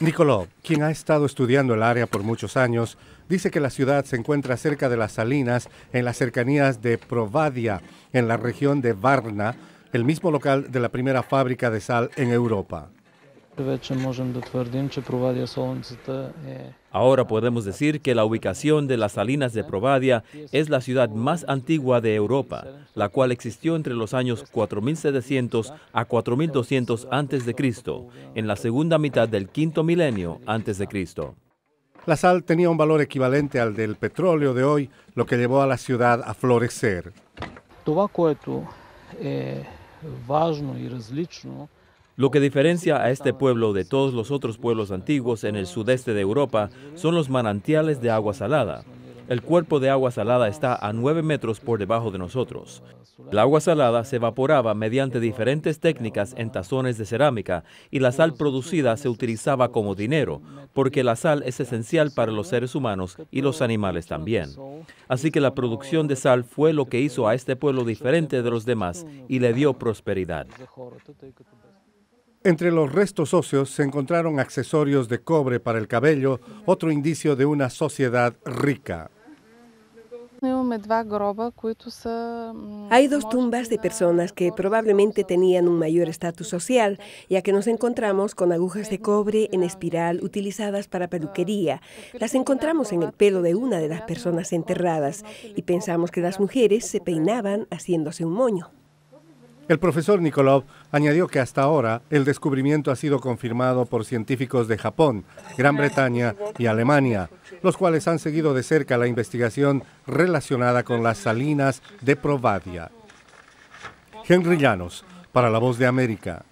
Nicoló, quien ha estado estudiando el área por muchos años, dice que la ciudad se encuentra cerca de las salinas, en las cercanías de Provadia, en la región de Varna, el mismo local de la primera fábrica de sal en Europa. Ahora podemos decir que la ubicación de las salinas de Provadia es la ciudad más antigua de Europa, la cual existió entre los años 4700 a 4200 antes de Cristo, en la segunda mitad del quinto milenio antes de Cristo. La sal tenía un valor equivalente al del petróleo de hoy, lo que llevó a la ciudad a florecer. Lo que diferencia a este pueblo de todos los otros pueblos antiguos en el sudeste de Europa son los manantiales de agua salada. El cuerpo de agua salada está a nueve metros por debajo de nosotros. La agua salada se evaporaba mediante diferentes técnicas en tazones de cerámica y la sal producida se utilizaba como dinero, porque la sal es esencial para los seres humanos y los animales también. Así que la producción de sal fue lo que hizo a este pueblo diferente de los demás y le dio prosperidad. Entre los restos óseos se encontraron accesorios de cobre para el cabello, otro indicio de una sociedad rica. Hay dos tumbas de personas que probablemente tenían un mayor estatus social, ya que nos encontramos con agujas de cobre en espiral utilizadas para peluquería. Las encontramos en el pelo de una de las personas enterradas y pensamos que las mujeres se peinaban haciéndose un moño. El profesor Nikolov añadió que hasta ahora el descubrimiento ha sido confirmado por científicos de Japón, Gran Bretaña y Alemania, los cuales han seguido de cerca la investigación relacionada con las salinas de Provadia. Henry Llanos, para La Voz de América.